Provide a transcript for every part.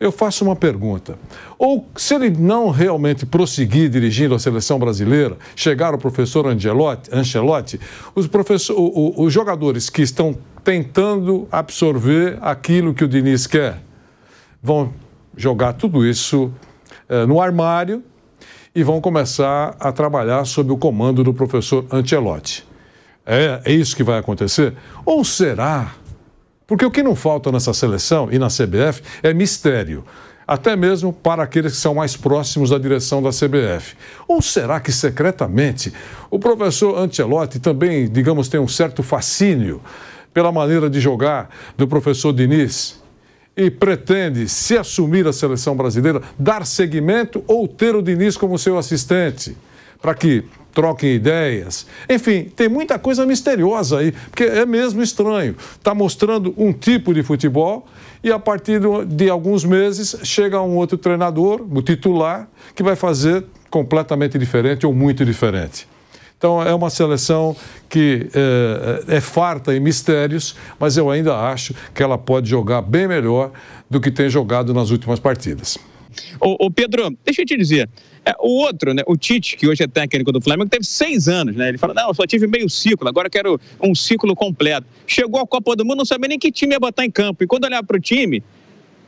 eu faço uma pergunta. Ou se ele não realmente prosseguir dirigindo a seleção brasileira, chegar o professor Angelotti, Ancelotti, os, professor, o, o, os jogadores que estão tentando absorver aquilo que o Diniz quer, vão jogar tudo isso eh, no armário e vão começar a trabalhar sob o comando do professor Ancelotti. É, é isso que vai acontecer? Ou será porque o que não falta nessa seleção e na CBF é mistério até mesmo para aqueles que são mais próximos da direção da CBF. Ou será que secretamente o professor Ancelotti também, digamos, tem um certo fascínio pela maneira de jogar do professor Diniz? E pretende, se assumir a seleção brasileira, dar seguimento ou ter o Diniz como seu assistente? Para que troquem ideias. Enfim, tem muita coisa misteriosa aí, porque é mesmo estranho. Está mostrando um tipo de futebol e a partir de alguns meses chega um outro treinador, o titular, que vai fazer completamente diferente ou muito diferente. Então é uma seleção que é, é, farta em mistérios, mas eu ainda acho que ela pode jogar bem melhor do que tem jogado nas últimas partidas. Ô, Pedro, deixa eu te dizer, é, o outro, né, o Tite, que hoje é técnico do Flamengo, teve seis anos, né? Ele fala, não, eu só tive meio ciclo, agora eu quero um ciclo completo. Chegou à Copa do Mundo, não sabia nem que time ia botar em campo. E quando olhava para o time,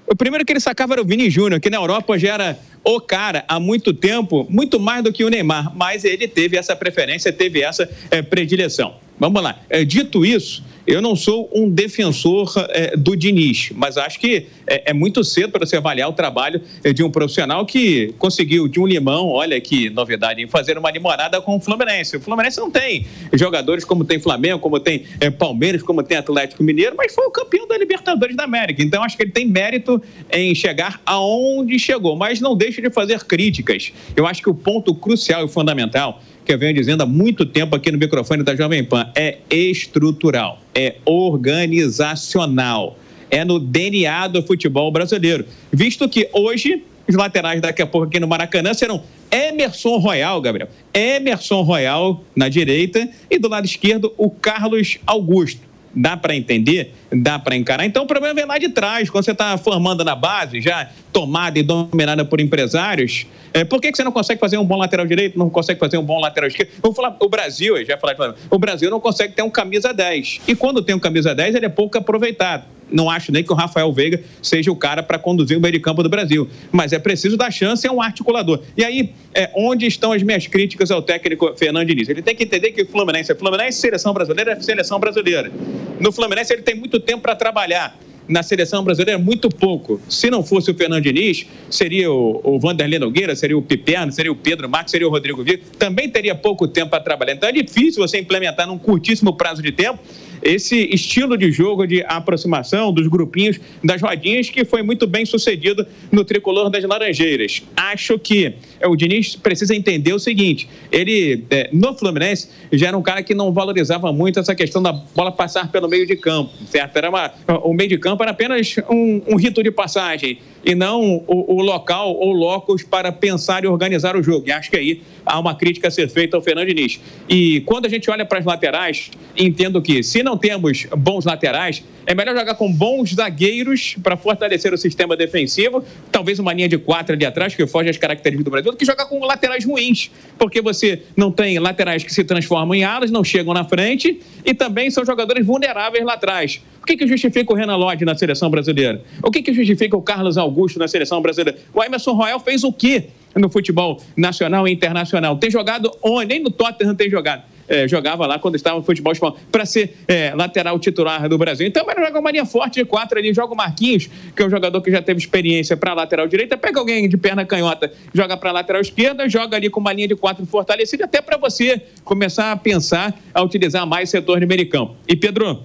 o primeiro que ele sacava era o Vini Júnior, que na Europa já era o cara há muito tempo, muito mais do que o Neymar. Mas ele teve essa preferência, teve essa é, predileção. Vamos lá. É, dito isso, eu não sou um defensor é, do Diniz, mas acho que é, é muito cedo para você avaliar o trabalho é, de um profissional que conseguiu de um limão, olha que novidade, em fazer uma limonada com o Fluminense. O Fluminense não tem jogadores como tem Flamengo, como tem é, Palmeiras, como tem Atlético Mineiro, mas foi o campeão da Libertadores da América. Então acho que ele tem mérito em chegar aonde chegou, mas não deixe de fazer críticas. Eu acho que o ponto crucial e fundamental que eu venho dizendo há muito tempo aqui no microfone da Jovem Pan, é estrutural, é organizacional, é no DNA do futebol brasileiro. Visto que hoje os laterais daqui a pouco aqui no Maracanã serão Emerson Royal, Gabriel. Emerson Royal na direita e do lado esquerdo o Carlos Augusto. Dá para entender? Dá para encarar? Então o problema vem lá de trás, quando você está formando na base, já tomada e dominada por empresários. É, por que, que você não consegue fazer um bom lateral direito, não consegue fazer um bom lateral esquerdo? Vou falar, o Brasil, já falar, o Brasil não consegue ter um camisa 10. E quando tem um camisa 10, ele é pouco aproveitado não acho nem que o Rafael Veiga seja o cara para conduzir o meio de campo do Brasil. Mas é preciso dar chance a um articulador. E aí, é, onde estão as minhas críticas ao técnico Fernando Diniz? Ele tem que entender que o Fluminense é Fluminense, seleção brasileira é seleção brasileira. No Fluminense ele tem muito tempo para trabalhar na seleção brasileira muito pouco. Se não fosse o Fernando Diniz, seria o, o Vanderlei Nogueira, seria o Piperno, seria o Pedro Marques, seria o Rodrigo Vitor, também teria pouco tempo para trabalhar. Então é difícil você implementar num curtíssimo prazo de tempo esse estilo de jogo de aproximação dos grupinhos das rodinhas que foi muito bem sucedido no tricolor das Laranjeiras. Acho que é, o Diniz precisa entender o seguinte: ele, é, no Fluminense, já era um cara que não valorizava muito essa questão da bola passar pelo meio de campo, certo? Era uma, o meio de campo era apenas um, um rito de passagem e não o, o local ou locos para pensar e organizar o jogo. E acho que aí há uma crítica a ser feita ao Fernando Diniz. E quando a gente olha para as laterais, entendo que se não não temos bons laterais, é melhor jogar com bons zagueiros para fortalecer o sistema defensivo, talvez uma linha de quatro ali atrás, que foge às características do Brasil, do que jogar com laterais ruins, porque você não tem laterais que se transformam em alas, não chegam na frente e também são jogadores vulneráveis lá atrás. O que, que justifica o Renan Lodge na seleção brasileira? O que, que justifica o Carlos Augusto na seleção brasileira? O Emerson Royal fez o quê no futebol nacional e internacional? Tem jogado onde? Nem no Tottenham tem jogado é, jogava lá quando estava no futebol espanhol, para ser é, lateral titular do Brasil. Então, vai joga uma linha forte de quatro ali, joga o Marquinhos, que é um jogador que já teve experiência para lateral direita, pega alguém de perna canhota, joga para lateral esquerda, joga ali com uma linha de quatro fortalecida, até para você começar a pensar a utilizar mais setor de meio campo. E Pedro,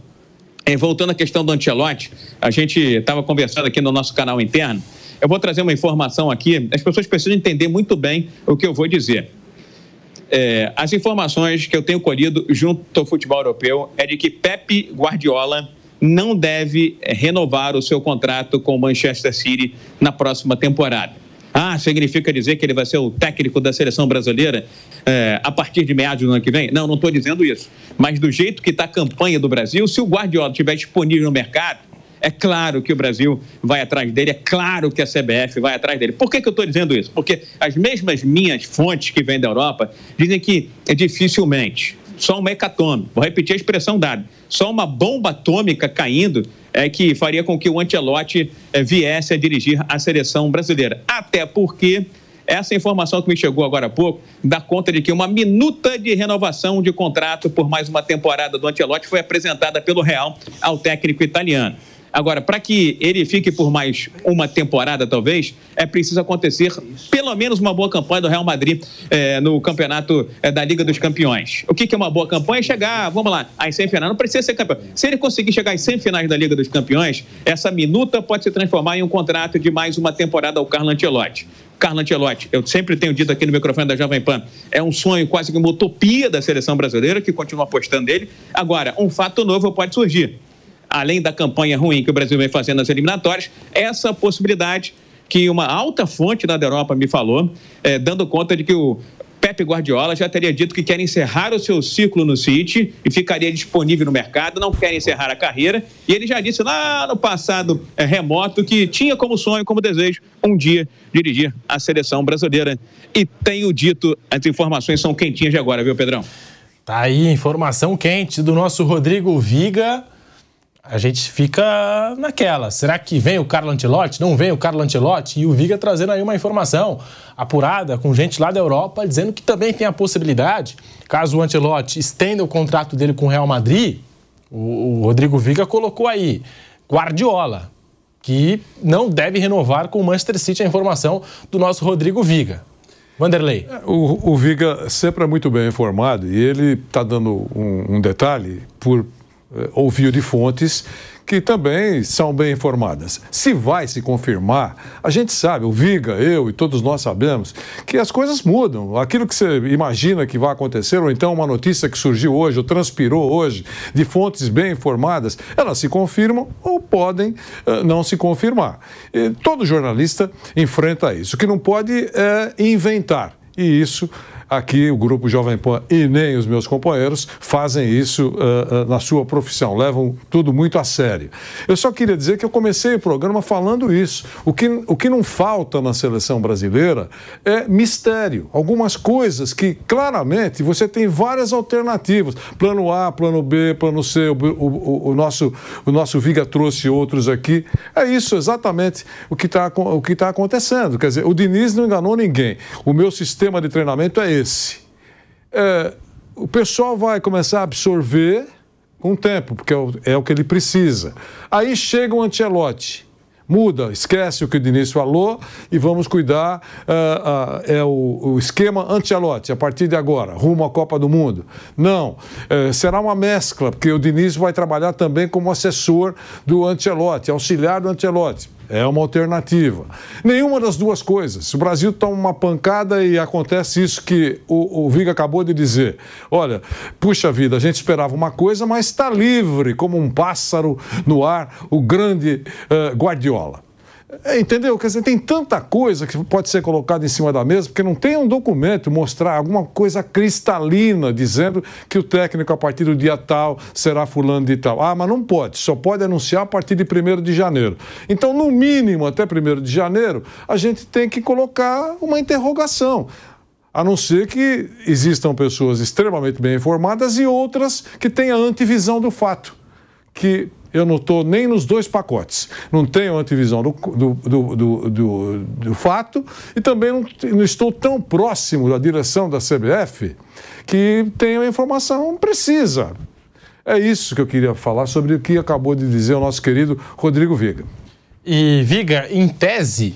é, voltando à questão do Ancelotti, a gente estava conversando aqui no nosso canal interno. Eu vou trazer uma informação aqui. As pessoas precisam entender muito bem o que eu vou dizer. É, as informações que eu tenho colhido junto ao futebol europeu é de que Pepe Guardiola não deve é, renovar o seu contrato com o Manchester City na próxima temporada. Ah, significa dizer que ele vai ser o técnico da seleção brasileira é, a partir de meados do ano que vem? Não, não estou dizendo isso. Mas do jeito que está a campanha do Brasil, se o Guardiola estiver disponível no mercado, é claro que o Brasil vai atrás dele, é claro que a CBF vai atrás dele. Por que, que eu estou dizendo isso? Porque as mesmas minhas fontes que vêm da Europa dizem que é dificilmente, só uma hecatombe, vou repetir a expressão dada, só uma bomba atômica caindo é que faria com que o Antelote eh, é, viesse a dirigir a seleção brasileira. Até porque essa informação que me chegou agora há pouco dá conta de que uma minuta de renovação de contrato por mais uma temporada do Antelote foi apresentada pelo Real ao técnico italiano. Agora, para que ele fique por mais uma temporada, talvez, é preciso acontecer pelo menos uma boa campanha do Real Madrid é, no campeonato é, da Liga dos Campeões. O que, que, é uma boa campanha? É chegar, vamos lá, às semifinais. Não precisa ser campeão. Se ele conseguir chegar às semifinais da Liga dos Campeões, essa minuta pode se transformar em um contrato de mais uma temporada ao Carlo Ancelotti. Carlo Ancelotti, eu sempre tenho dito aqui no microfone da Jovem Pan, é um sonho, quase que uma utopia da seleção brasileira, que continua apostando nele. Agora, um fato novo pode surgir além da campanha ruim que o Brasil vem fazendo nas eliminatórias, essa possibilidade que uma alta fonte da Europa me falou, é, dando conta de que o Pepe Guardiola já teria dito que quer encerrar o seu ciclo no City e ficaria disponível no mercado, não quer encerrar a carreira. E ele já disse lá no passado é, remoto que tinha como sonho, como desejo, um dia dirigir a seleção brasileira. E tenho dito, as informações são quentinhas de agora, viu, Pedrão? Tá aí, informação quente do nosso Rodrigo Viga a gente fica naquela. Será que vem o Carlo Ancelotti? Não vem o Carlo Ancelotti? E o Viga trazendo aí uma informação apurada com gente lá da Europa dizendo que também tem a possibilidade, caso o Ancelotti estenda o contrato dele com o Real Madrid, o, o Rodrigo Viga colocou aí Guardiola, que não deve renovar com o Manchester City, a informação do nosso Rodrigo Viga. Vanderlei. É, o, o Viga sempre é muito bem informado e ele está dando um, um detalhe por eh, ouviu de fontes que também são bem informadas. Se vai se confirmar, a gente sabe, o Viga, eu e todos nós sabemos, que as coisas mudam. Aquilo que você imagina que vai acontecer, ou então uma notícia que surgiu hoje, ou transpirou hoje, de fontes bem informadas, elas se confirmam ou podem uh, não se confirmar. E todo jornalista enfrenta isso. O que não pode é inventar. E isso Aqui, o Grupo Jovem Pan e nem os meus companheiros fazem isso uh, uh, na sua profissão, levam tudo muito a sério. Eu só queria dizer que eu comecei o programa falando isso. O que, o que não falta na seleção brasileira é mistério. Algumas coisas que claramente você tem várias alternativas: plano A, plano B, plano C. O, o, o nosso, o nosso Viga trouxe outros aqui. É isso exatamente o que está tá acontecendo. Quer dizer, o Diniz não enganou ninguém. O meu sistema de treinamento é esse esse? É, o pessoal vai começar a absorver com o tempo, porque é o, é o que ele precisa. Aí chega o Antelote muda, esquece o que o Diniz falou e vamos cuidar, uh, uh, é o, o, esquema Ancelotti, a partir de agora, rumo à Copa do Mundo. Não, uh, será uma mescla, porque o Diniz vai trabalhar também como assessor do Ancelotti, auxiliar do Ancelotti é uma alternativa. Nenhuma das duas coisas. Se o Brasil toma uma pancada e acontece isso que o, o Viga acabou de dizer. Olha, puxa vida, a gente esperava uma coisa, mas está livre, como um pássaro no ar, o grande uh, Guardiola. É, entendeu? Quer dizer, tem tanta coisa que pode ser colocada em cima da mesa, porque não tem um documento mostrar alguma coisa cristalina dizendo que o técnico a partir do dia tal será fulano de tal. Ah, mas não pode, só pode anunciar a partir de 1 de janeiro. Então, no mínimo, até 1 de janeiro, a gente tem que colocar uma interrogação a não ser que existam pessoas extremamente bem informadas e outras que tenham antivisão do fato, que eu não estou nem nos dois pacotes. Não tenho antevisão do, do, do, do, do fato e também não, não, estou tão próximo da direção da CBF que tenho a informação precisa. É isso que eu queria falar sobre o que acabou de dizer o nosso querido Rodrigo Viga. E, Viga, em tese,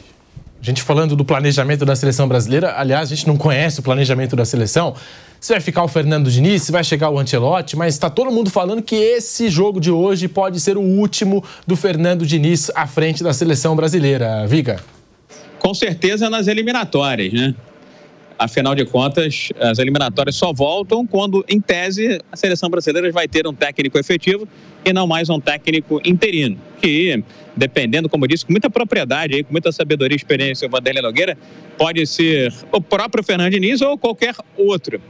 a gente falando do planejamento da seleção brasileira, aliás, a gente não conhece o planejamento da seleção se vai ficar o Fernando Diniz, se vai chegar o Ancelotti, mas está todo mundo falando que esse jogo de hoje pode ser o último do Fernando Diniz à frente da seleção brasileira. Viga? Com certeza nas eliminatórias, né? Afinal de contas, as eliminatórias só voltam quando, em tese, a seleção brasileira vai ter um técnico efetivo e não mais um técnico interino. Que, dependendo, como eu disse, com muita propriedade, com muita sabedoria e experiência, o Vanderlei Nogueira pode ser o próprio Fernando Diniz ou qualquer outro.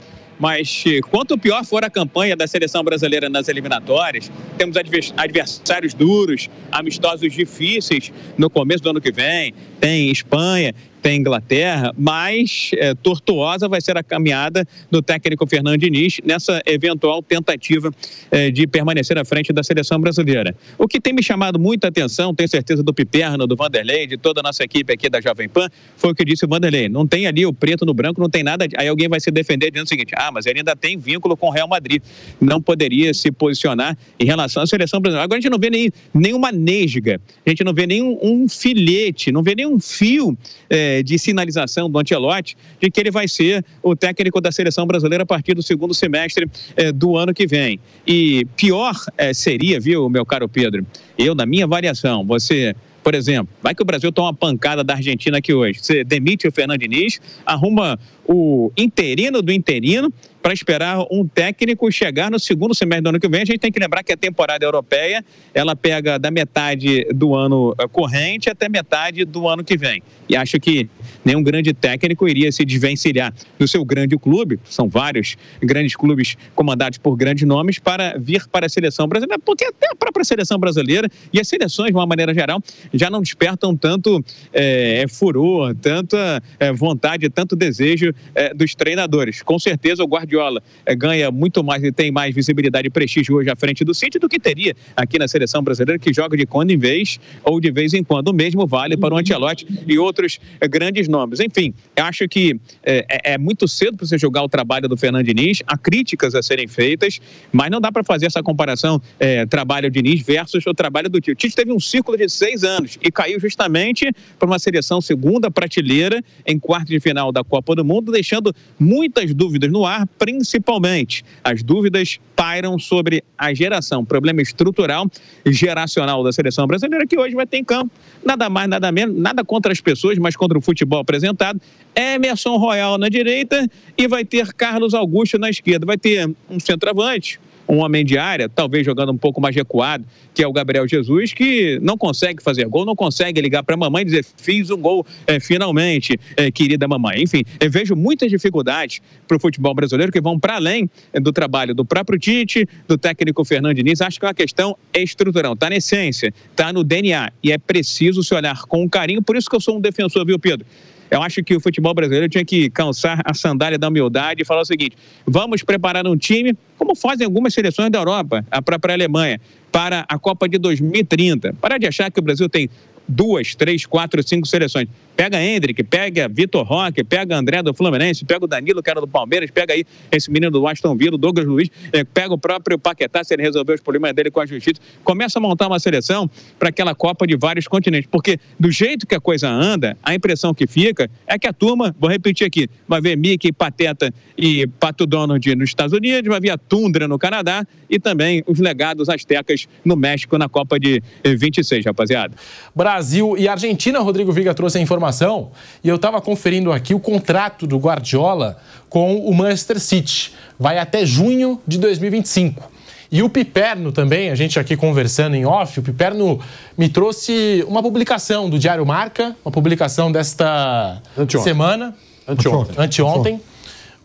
Mas quanto pior for a campanha da seleção brasileira nas eliminatórias, temos adversários duros, amistosos difíceis no começo do ano que vem, tem Espanha tem Inglaterra, mais é, tortuosa vai ser a caminhada do técnico Fernando Diniz nessa eventual tentativa é, de permanecer à frente da seleção brasileira. O que tem me chamado muita atenção, tenho certeza do Piperno, do Vanderlei, de toda a nossa equipe aqui da Jovem Pan, foi o que disse o Vanderlei. Não tem ali o preto no branco, não tem nada. Aí alguém vai se defender dizendo o seguinte: ah, mas ele ainda tem vínculo com o Real Madrid. Não poderia se posicionar em relação à seleção brasileira. Agora a gente não vê nem, nenhuma nesga, a gente não vê nenhum um filhete, não vê nenhum fio. É, é, de sinalização do Antelote de que ele vai ser o técnico da seleção brasileira a partir do segundo semestre é, do ano que vem. E pior é, seria, viu, meu caro Pedro, eu, na minha avaliação, você por exemplo, vai que o Brasil toma uma pancada da Argentina aqui hoje. Você demite o Fernando Diniz, arruma o interino do interino para esperar um técnico chegar no segundo semestre do ano que vem. A gente tem que lembrar que a temporada europeia ela pega da metade do ano eh, corrente até metade do ano que vem. E acho que nenhum grande técnico iria se desvencilhar do seu grande clube, são vários grandes clubes comandados por grandes nomes, para vir para a seleção brasileira, porque até a própria seleção brasileira e as seleções, de uma maneira geral, já não despertam tanto é, furor, tanta é, vontade, tanto desejo é, dos treinadores. Com certeza, o guarda Guardiola é, ganha muito mais e tem mais visibilidade e prestígio hoje à frente do City do que teria aqui na seleção brasileira, que joga de quando em vez ou de vez em quando. O mesmo vale para o uhum. Antelote e outros é, grandes nomes. Enfim, acho que eh, é, é muito cedo para você julgar o trabalho do Fernando Diniz, há críticas a serem feitas, mas não dá para fazer essa comparação trabalho Diniz versus o trabalho do Tite. O Tite teve um ciclo de seis anos e caiu justamente para uma seleção segunda prateleira em quarto de final da Copa do Mundo, deixando muitas dúvidas no ar principalmente. As dúvidas pairam sobre a geração, problema estrutural e geracional da seleção brasileira que hoje vai ter em campo. Nada mais, nada menos, nada contra as pessoas, mas contra o futebol apresentado. Emerson Royal na direita e vai ter Carlos Augusto na esquerda. Vai ter um centroavante, um homem de área, talvez jogando um pouco mais recuado, que é o Gabriel Jesus, que não consegue fazer gol, não consegue ligar para a mamãe e dizer: fiz um gol é, finalmente, é, querida mamãe. Enfim, eu vejo muitas dificuldades para o futebol brasileiro que vão para além é, do trabalho do próprio Tite, do técnico Fernando Diniz. Acho que é uma questão estrutural, está na essência, está no DNA e é preciso se olhar com carinho. Por isso que eu sou um defensor, viu, Pedro? Eu acho que o futebol brasileiro tinha que calçar a sandália da humildade e falar o seguinte: vamos preparar um time, como fazem algumas seleções da Europa, a própria Alemanha, para a Copa de 2030. Parar de achar que o Brasil tem duas, três, quatro, cinco seleções. Pega Hendrick, pega Vitor Roque, pega André do Fluminense, pega o Danilo, cara do Palmeiras, pega aí esse menino do Aston Villa, Douglas Luiz, é, pega o próprio Paquetá, se ele resolver os problemas dele com a justiça. Começa a montar uma seleção para aquela Copa de vários continentes. Porque do jeito que a coisa anda, a impressão que fica é que a turma, vou repetir aqui, vai ver Mickey, Pateta e Pato Donald nos Estados Unidos, vai ver a Tundra no Canadá e também os legados astecas no México na Copa de 26, eh, rapaziada. Brasil e Argentina, Rodrigo Viga trouxe a informação informação e eu estava conferindo aqui o contrato do Guardiola com o Manchester City. Vai até junho de 2025. E o Piperno também, a gente aqui conversando em off, o Piperno me trouxe uma publicação do Diário Marca, uma publicação desta Anteontem. semana. Anteontem. Anteontem.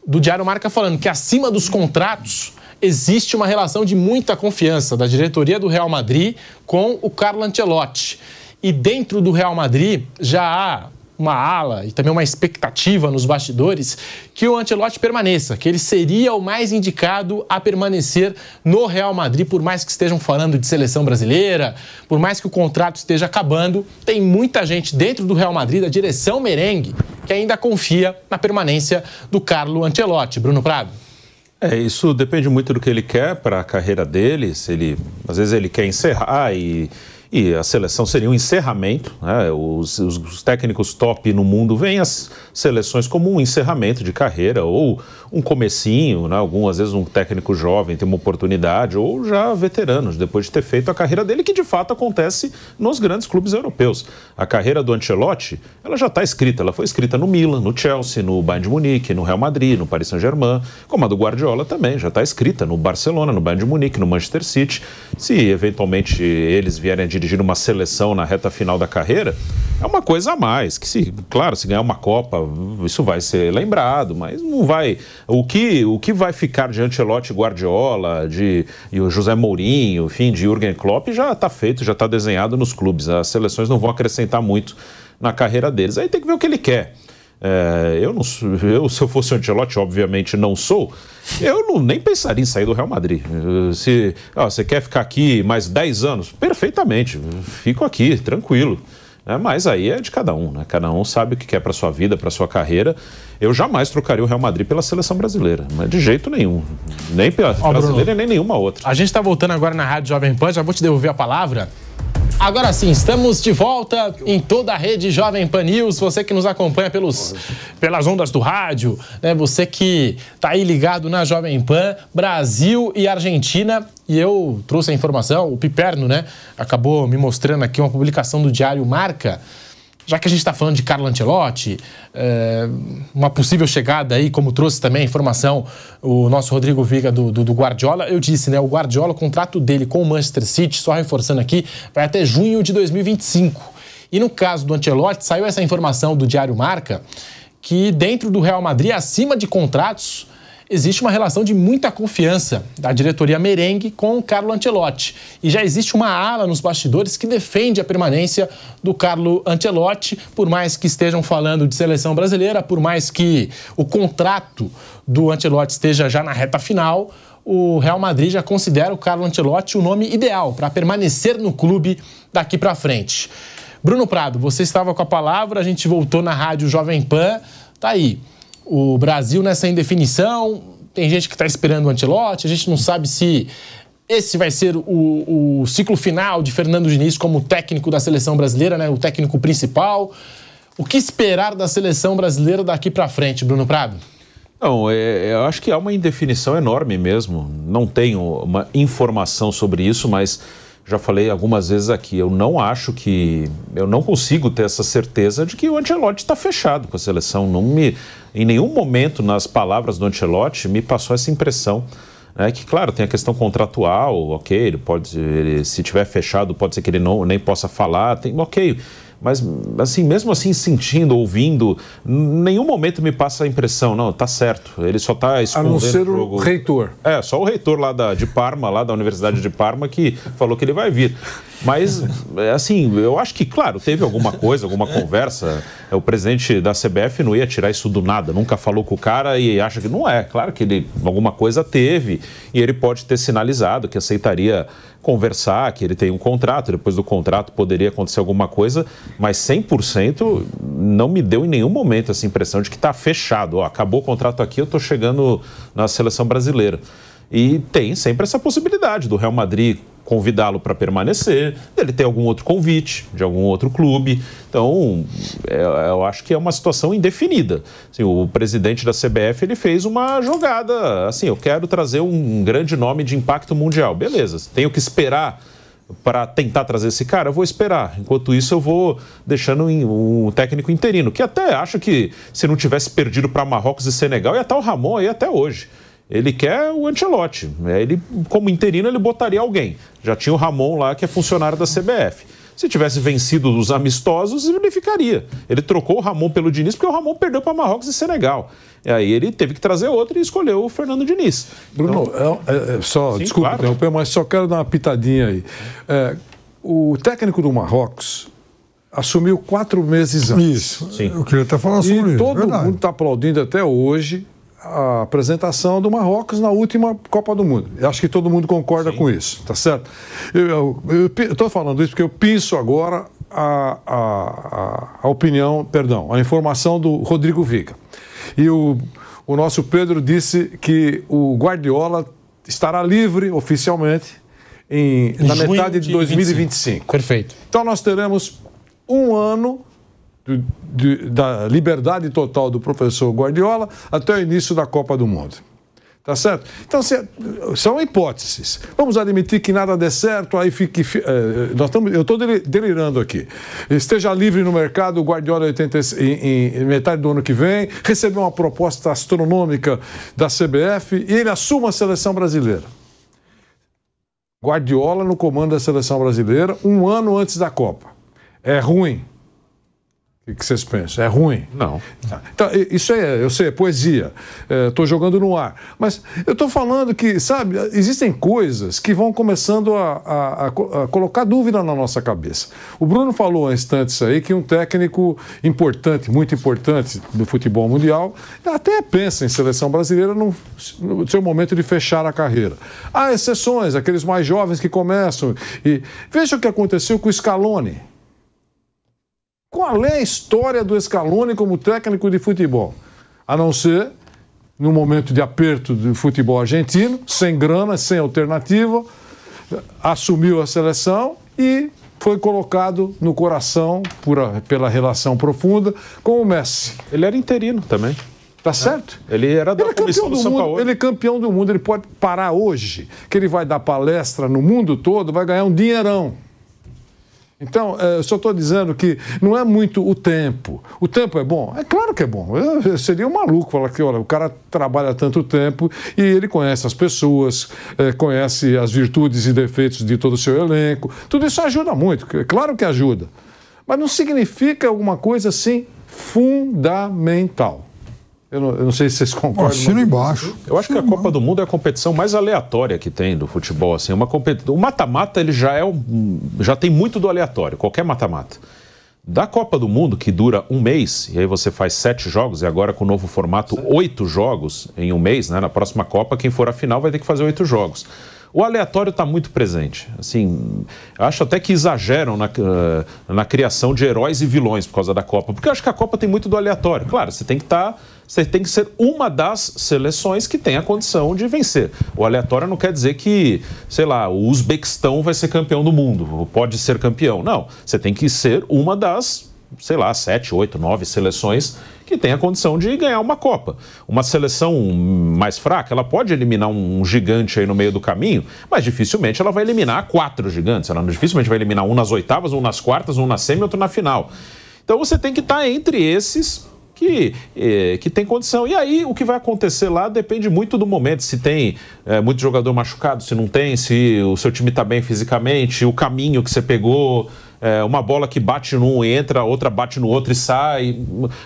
Do Diário Marca falando que acima dos contratos existe uma relação de muita confiança da diretoria do Real Madrid com o Carlo Ancelotti. E dentro do Real Madrid já há uma ala e também uma expectativa nos bastidores que o Antelote permaneça, que ele seria o mais indicado a permanecer no Real Madrid, por mais que estejam falando de seleção brasileira, por mais que o contrato esteja acabando, tem muita gente dentro do Real Madrid, da direção merengue, que ainda confia na permanência do Carlo Antelote Bruno Prado. É, isso depende muito do que ele quer para a carreira dele, se ele às vezes ele quer encerrar e e a seleção seria um encerramento, né? os, os, técnicos top no mundo veem as seleções como um encerramento de carreira ou um comecinho, né? Algumas vezes um técnico jovem tem uma oportunidade ou já veteranos, depois de ter feito a carreira dele, que de fato acontece nos grandes clubes europeus. A carreira do Ancelotti, ela já está escrita, ela foi escrita no Milan, no Chelsea, no Bayern de Munique, no Real Madrid, no Paris Saint-Germain, como a do Guardiola também, já está escrita no Barcelona, no Bayern de Munique, no Manchester City. Se eventualmente eles vierem a dirigir dirigir uma seleção na reta final da carreira, é uma coisa a mais. Que se, claro, se ganhar uma Copa, isso vai ser lembrado, mas não vai. O que, o que vai ficar de Ancelotti Guardiola, de e o José Mourinho, enfim, de Jürgen Klopp, já está feito, já está desenhado nos clubes. As seleções não vão acrescentar muito na carreira deles. Aí tem que ver o que ele quer. É, eu não eu, se eu fosse o Ancelotti, obviamente não sou, eu não, nem pensaria em sair do Real Madrid. Eh, se ó, você quer ficar aqui mais 10 anos, perfeitamente, fico aqui, tranquilo. É, mas aí é de cada um, né? Cada um sabe o que quer para sua vida, para sua carreira. Eu jamais trocaria o Real Madrid pela seleção brasileira, mas de jeito nenhum. Nem pela Ó, brasileira, Bruno, nem nenhuma outra. A gente está voltando agora na Rádio Jovem Pan, já vou te devolver a palavra. Agora sim, estamos de volta em toda a rede Jovem Pan News. Você que nos acompanha pelos, pelas ondas do rádio, né? você que está aí ligado na Jovem Pan, Brasil e Argentina. E eu trouxe a informação, o Piperno né? acabou me mostrando aqui uma publicação do Diário Marca já que a gente está falando de Carlo Ancelotti, é, uma possível chegada aí, como trouxe também a informação o nosso Rodrigo Viga do, do, do, Guardiola, eu disse, né? O Guardiola, o contrato dele com o Manchester City, só reforçando aqui, vai até junho de 2025. E no caso do Ancelotti, saiu essa informação do Diário Marca que dentro do Real Madrid, acima de contratos, existe uma relação de muita confiança da diretoria merengue com o Carlo Ancelotti. E já existe uma ala nos bastidores que defende a permanência do Carlo Ancelotti, por mais que estejam falando de seleção brasileira, por mais que o contrato do Ancelotti esteja já na reta final, o Real Madrid já considera o Carlo Ancelotti o nome ideal para permanecer no clube daqui para frente. Bruno Prado, você estava com a palavra, a gente voltou na rádio Jovem Pan, tá aí o Brasil nessa é indefinição. Tem gente que está esperando o Antelote, a gente não sabe se esse vai ser o, o, ciclo final de Fernando Diniz como técnico da seleção brasileira, né? o técnico principal. O que esperar da seleção brasileira daqui para frente, Bruno Prado? Não, é, é, eu acho que há uma indefinição enorme mesmo. Não tenho uma informação sobre isso, mas já falei algumas vezes aqui. Eu não acho que. Eu não consigo ter essa certeza de que o Ancelotti está fechado com a seleção. Não me, em nenhum momento nas palavras do Ancelotti me passou essa impressão. É que, claro, tem a questão contratual, ok, ele pode, ele, se tiver fechado, pode ser que ele não, nem possa falar, tem, ok, mas, assim, mesmo assim, sentindo, ouvindo, nenhum momento me passa a impressão, não, tá certo. Ele só tá escondendo. A não ser o, jogo. reitor. É, só o reitor lá da, de Parma, lá da Universidade de Parma, que falou que ele vai vir. Mas, é, assim, eu acho que, claro, teve alguma coisa, alguma conversa. O presidente da CBF não ia tirar isso do nada, nunca falou com o cara e acha que não é. Claro que ele, alguma coisa teve e ele pode ter sinalizado que aceitaria conversar, que ele tem um contrato, depois do contrato poderia acontecer alguma coisa, mas 100% não me deu em nenhum momento essa impressão de que está fechado. Ó, acabou o contrato aqui, eu estou chegando na seleção brasileira. E tem sempre essa possibilidade do Real Madrid convidá-lo para permanecer, ele tem algum outro convite de algum outro clube. Então, é, eu acho que é uma situação indefinida. Assim, o presidente da CBF ele fez uma jogada, assim, eu quero trazer um grande nome de impacto mundial. Beleza, tenho que esperar para tentar trazer esse cara, eu vou esperar. Enquanto isso, eu vou deixando um técnico interino, que até acho que se não tivesse perdido para Marrocos e Senegal, ia estar tá o Ramon aí até hoje ele quer o Ancelotti. É, ele, como interino, ele botaria alguém. Já tinha o Ramon lá, que é funcionário da CBF. Se tivesse vencido os amistosos, ele ficaria. Ele trocou o Ramon pelo Diniz, porque o Ramon perdeu para Marrocos e Senegal. E aí ele teve que trazer outro e escolheu o Fernando Diniz. Bruno, então... É, é, é, só, Sim, desculpa claro. interromper, mas só quero dar uma pitadinha aí. É, o técnico do Marrocos, assumiu quatro meses antes. Isso. Sim. Eu queria até falar sobre e isso. Todo verdade. mundo está aplaudindo até hoje a apresentação do Marrocos na última Copa do Mundo. Eu acho que todo mundo concorda Sim. com isso, tá certo? Eu estou falando isso porque eu penso agora a, a, a, opinião, perdão, a informação do Rodrigo Viga. E o, o nosso Pedro disse que o Guardiola estará livre oficialmente em, na metade de 2025. Perfeito. Então nós teremos um ano de, de, da liberdade total do professor Guardiola até o início da Copa do Mundo. Tá certo? Então, se, são hipóteses. Vamos admitir que nada dê certo, aí fique. Uh, nós tamo, eu estou delirando aqui. Esteja livre no mercado, o Guardiola 80, em, em, metade do ano que vem, recebeu uma proposta astronômica da CBF e ele assuma a seleção brasileira. Guardiola no comando da seleção brasileira um ano antes da Copa. É ruim, o que vocês pensam? É ruim? Não. Tá. Então, isso é, eu sei, é poesia. Estou é, jogando no ar. Mas eu estou falando que, sabe, existem coisas que vão começando a, a, a, colocar dúvida na nossa cabeça. O Bruno falou há instantes aí que um técnico importante, muito importante do futebol mundial, até pensa em seleção brasileira no, no seu momento de fechar a carreira. Há exceções, aqueles mais jovens que começam. E veja o que aconteceu com o Scaloni qual é a história do Scaloni como técnico de futebol? A não ser no momento de aperto do futebol argentino, sem grana, sem alternativa, assumiu a seleção e foi colocado no coração por a, pela relação profunda com o Messi. Ele era interino também. Tá certo? É. Ele era da ele é campeão do, mundo, Paulo. Ele é campeão do mundo, ele pode parar hoje, que ele vai dar palestra no mundo todo, vai ganhar um dinheirão. Então, eh, eu só estou dizendo que não é muito o tempo. O tempo é bom? É claro que é bom. Eu seria um maluco falar que, olha, o cara trabalha tanto tempo e ele conhece as pessoas, eh, conhece as virtudes e defeitos de todo o seu elenco. Tudo isso ajuda muito, é claro que ajuda. Mas não significa alguma coisa assim fundamental. Eu não, eu não, sei se vocês concordam. Assina mas... embaixo. Eu acho que a Copa embaixo. do Mundo é a competição mais aleatória que tem do futebol. Assim, é uma compet... O mata-mata ele já é um... já tem muito do aleatório, qualquer mata-mata. Da Copa do Mundo, que dura um mês, e aí você faz sete jogos, e agora com o novo formato, certo. oito jogos em um mês, né? Na próxima Copa, quem for à final vai ter que fazer oito jogos. O aleatório está muito presente. Assim, acho até que exageram na, eh, na criação de heróis e vilões por causa da Copa, porque eu acho que a Copa tem muito do aleatório. Claro, você tem que estar. Tá você tem que ser uma das seleções que tem a condição de vencer. O aleatório não quer dizer que, sei lá, o Uzbequistão vai ser campeão do mundo, pode ser campeão. Não, você tem que ser uma das, sei lá, sete, oito, nove seleções que tem a condição de ganhar uma Copa. Uma seleção mais fraca, ela pode eliminar um gigante aí no meio do caminho, mas dificilmente ela vai eliminar quatro gigantes. Ela dificilmente vai eliminar um nas oitavas, um nas quartas, um na semi, outro na final. Então você tem que estar entre esses que, eh, que tem condição. E aí o que vai acontecer lá depende muito do momento, se tem eh, muito jogador machucado, se não tem, se o seu time está bem fisicamente, o caminho que você pegou. Eh, uma bola que bate num e entra, outra bate no outro e sai.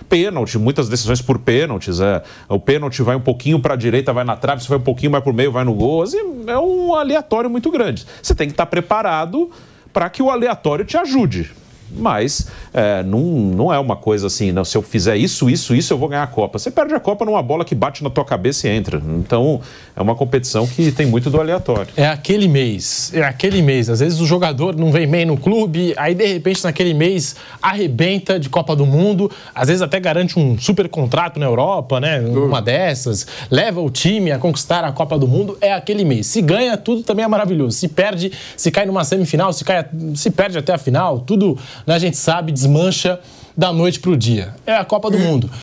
Pênalti, muitas decisões por pênaltis. É. O pênalti vai um pouquinho para a direita, vai na trave, se vai um pouquinho, vai para o meio, vai no gol. Assim, é um aleatório muito grande. Você tem que estar tá preparado para que o aleatório te ajude mas é, não, não é uma coisa assim, não, se eu fizer isso, isso, isso, eu vou ganhar a Copa. Você perde a Copa numa bola que bate na tua cabeça e entra. Então, é uma competição que tem muito do aleatório. É aquele mês, é aquele mês. Às vezes o jogador não vem bem no clube, aí de repente naquele mês arrebenta de Copa do Mundo, às vezes até garante um super contrato na Europa, né? Uma dessas, leva o time a conquistar a Copa do Mundo, é aquele mês. Se ganha, tudo também é maravilhoso. Se perde, se cai numa semifinal, se, cai, se perde até a final, tudo né, a gente sabe, desmancha da noite para o dia. É a Copa do uhum. Mundo.